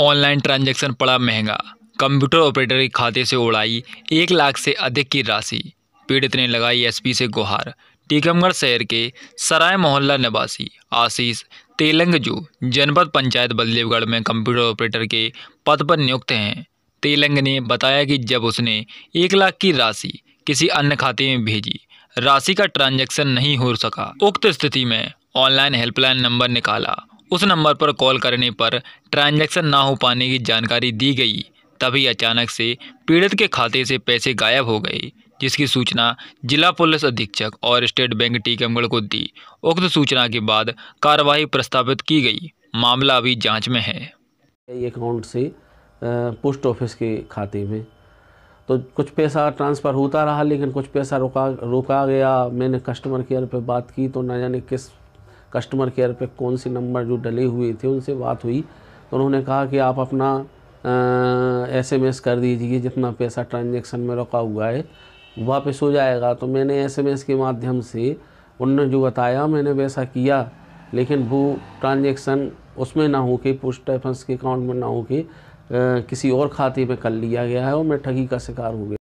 online transaction पड़ा महंगा computer operator के खाते से उड़ाई एक लाख से अधिक की राशि पीड़ित ने लगाई एसपी से गुहार टीकमगढ़ शहर के सराय मोहल्ला निवासी आशीष तेलंगजू जनपद पंचायत बलदेवगढ़ में कंप्यूटर ऑपरेटर के पद पर नियुक्त हैं तेलंग ने बताया कि जब उसने एक लाख की राशि किसी अन्य खाते में भेजी राशि का ट्रांजेक्शन नहीं हो सका उक्त स्थिति में ऑनलाइन हेल्पलाइन नंबर निकाला उस नंबर पर कॉल करने पर ट्रांजैक्शन ना हो पाने की जानकारी दी गई तभी अचानक से पीड़ित के खाते से पैसे गायब हो गए जिसकी सूचना जिला पुलिस अधीक्षक और स्टेट बैंक टीकमगढ़ को दी उक्त सूचना के बाद कार्रवाई प्रस्तावित की गई मामला अभी जांच में है अकाउंट से पोस्ट ऑफिस के खाते में तो कुछ पैसा ट्रांसफ़र होता रहा लेकिन कुछ पैसा रुका रुका गया मैंने कस्टमर केयर पे बात की तो ना जाने किस कस्टमर केयर पे कौन सी नंबर जो डले हुए थे उनसे बात हुई तो उन्होंने कहा कि आप अपना एसएमएस कर दीजिए जितना पैसा ट्रांजेक्शन में रुका हुआ है वापस हो जाएगा तो मैंने एसएमएस के माध्यम से उन्होंने जो बताया मैंने वैसा किया लेकिन वो ट्रांजेक्शन उसमें ना हो के पोस्ट ऑफिस के अकाउंट में ना हो के किसी और खाते में कर लिया गया है और मैं ठगी का शिकार हो गया